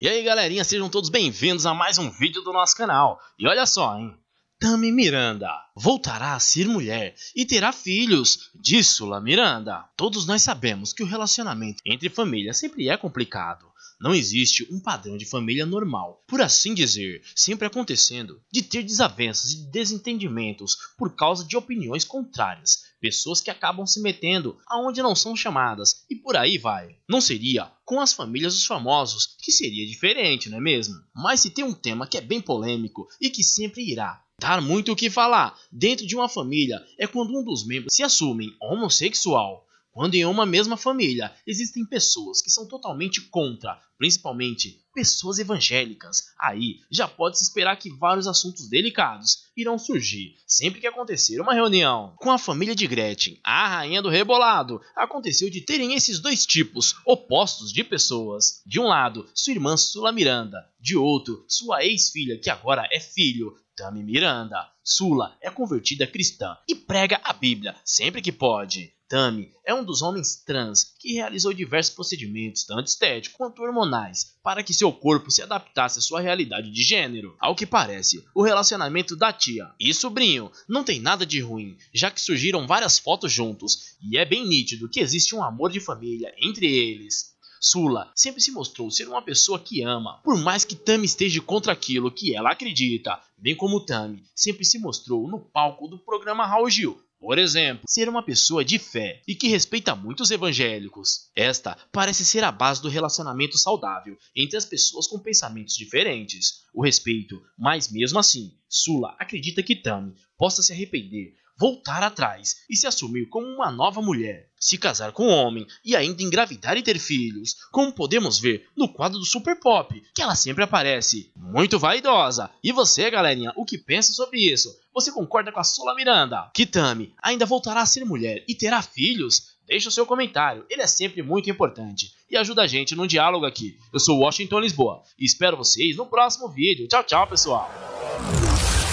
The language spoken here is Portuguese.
E aí galerinha, sejam todos bem-vindos a mais um vídeo do nosso canal. E olha só, hein? Tami Miranda voltará a ser mulher e terá filhos, disse La Miranda. Todos nós sabemos que o relacionamento entre família sempre é complicado. Não existe um padrão de família normal, por assim dizer, sempre acontecendo de ter desavenças e desentendimentos por causa de opiniões contrárias, pessoas que acabam se metendo aonde não são chamadas e por aí vai. Não seria com as famílias dos famosos que seria diferente, não é mesmo? Mas se tem um tema que é bem polêmico e que sempre irá dar muito o que falar dentro de uma família é quando um dos membros se assume homossexual. Quando em uma mesma família existem pessoas que são totalmente contra, principalmente pessoas evangélicas, aí já pode-se esperar que vários assuntos delicados irão surgir sempre que acontecer uma reunião. Com a família de Gretchen, a rainha do rebolado, aconteceu de terem esses dois tipos opostos de pessoas. De um lado, sua irmã Sula Miranda, de outro, sua ex-filha, que agora é filho Tami Miranda, Sula, é convertida cristã e prega a Bíblia sempre que pode. Tami é um dos homens trans que realizou diversos procedimentos, tanto estéticos quanto hormonais, para que seu corpo se adaptasse à sua realidade de gênero. Ao que parece, o relacionamento da tia e sobrinho não tem nada de ruim, já que surgiram várias fotos juntos, e é bem nítido que existe um amor de família entre eles. Sula sempre se mostrou ser uma pessoa que ama, por mais que Tami esteja contra aquilo que ela acredita, bem como Tami sempre se mostrou no palco do programa Raul Gil por exemplo, ser uma pessoa de fé e que respeita muito os evangélicos. Esta parece ser a base do relacionamento saudável entre as pessoas com pensamentos diferentes. O respeito, mas mesmo assim, Sula acredita que Tami possa se arrepender, voltar atrás e se assumir como uma nova mulher se casar com um homem e ainda engravidar e ter filhos, como podemos ver no quadro do Super Pop, que ela sempre aparece. Muito vaidosa! E você, galerinha, o que pensa sobre isso? Você concorda com a Sola Miranda? Kitami ainda voltará a ser mulher e terá filhos? Deixe o seu comentário, ele é sempre muito importante e ajuda a gente num diálogo aqui. Eu sou Washington Lisboa e espero vocês no próximo vídeo. Tchau, tchau, pessoal!